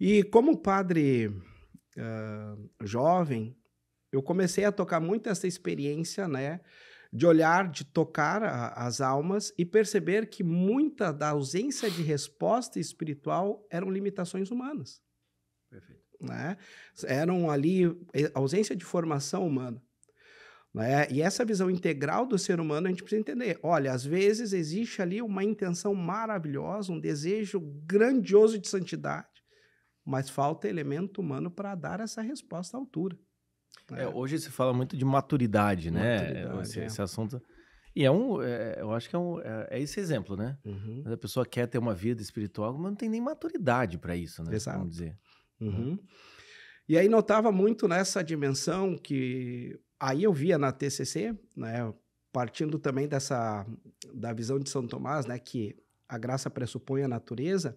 E como padre uh, jovem, eu comecei a tocar muito essa experiência, né? De olhar, de tocar a, as almas e perceber que muita da ausência de resposta espiritual eram limitações humanas. Perfeito. Né? Eram ali eh, ausência de formação humana. Né? E essa visão integral do ser humano a gente precisa entender. Olha, às vezes existe ali uma intenção maravilhosa, um desejo grandioso de santidade, mas falta elemento humano para dar essa resposta à altura. Né? É, hoje se fala muito de maturidade, né? maturidade né? Esse, é. esse, assunto. E é um, é, eu acho que é, um, é, é esse exemplo, né? Uhum. A pessoa quer ter uma vida espiritual, mas não tem nem maturidade para isso, né? Exato. Vamos dizer. Uhum. E aí notava muito nessa dimensão que aí eu via na TCC, né? Partindo também dessa da visão de São Tomás, né? Que a graça pressupõe a natureza.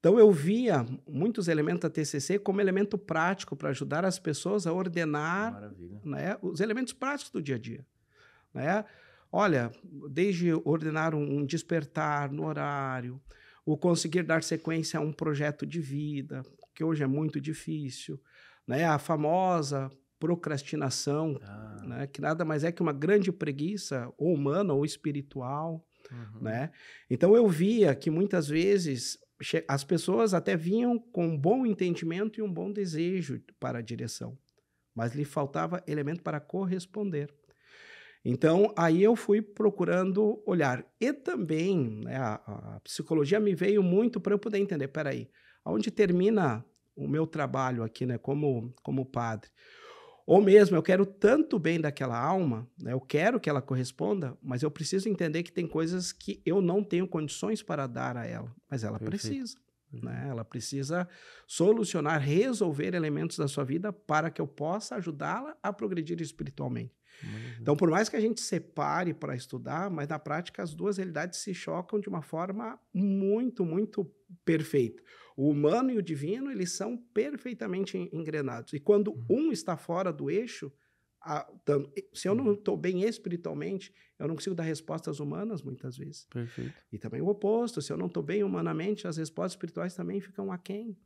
Então, eu via muitos elementos da TCC como elemento prático para ajudar as pessoas a ordenar né, os elementos práticos do dia a dia. Né? Olha, desde ordenar um despertar no horário, o conseguir dar sequência a um projeto de vida, que hoje é muito difícil, né? a famosa procrastinação, ah. né? que nada mais é que uma grande preguiça, ou humana ou espiritual. Uhum. Né? Então eu via que muitas vezes as pessoas até vinham com um bom entendimento e um bom desejo para a direção, mas lhe faltava elemento para corresponder. Então, aí eu fui procurando olhar. E também, né, a, a, psicologia me veio muito para eu poder entender: peraí, aonde termina o meu trabalho aqui, né, como, como padre? Ou mesmo, eu quero tanto bem daquela alma, né? eu quero que ela corresponda, mas eu preciso entender que tem coisas que eu não tenho condições para dar a ela, mas ela Perfeito. precisa. Uhum. Né? Ela precisa solucionar, resolver elementos da sua vida para que eu possa ajudá-la a progredir espiritualmente. Uhum. Então, por mais que a gente separe para estudar, mas na prática as duas realidades se chocam de uma forma muito, muito perfeita. O humano e o divino, eles são perfeitamente engrenados. E quando uhum. um está fora do eixo, a, se eu não uhum. estou bem espiritualmente, eu não consigo dar respostas humanas muitas vezes. Perfeito. E também o oposto, se eu não estou bem humanamente, as respostas espirituais também ficam aquém.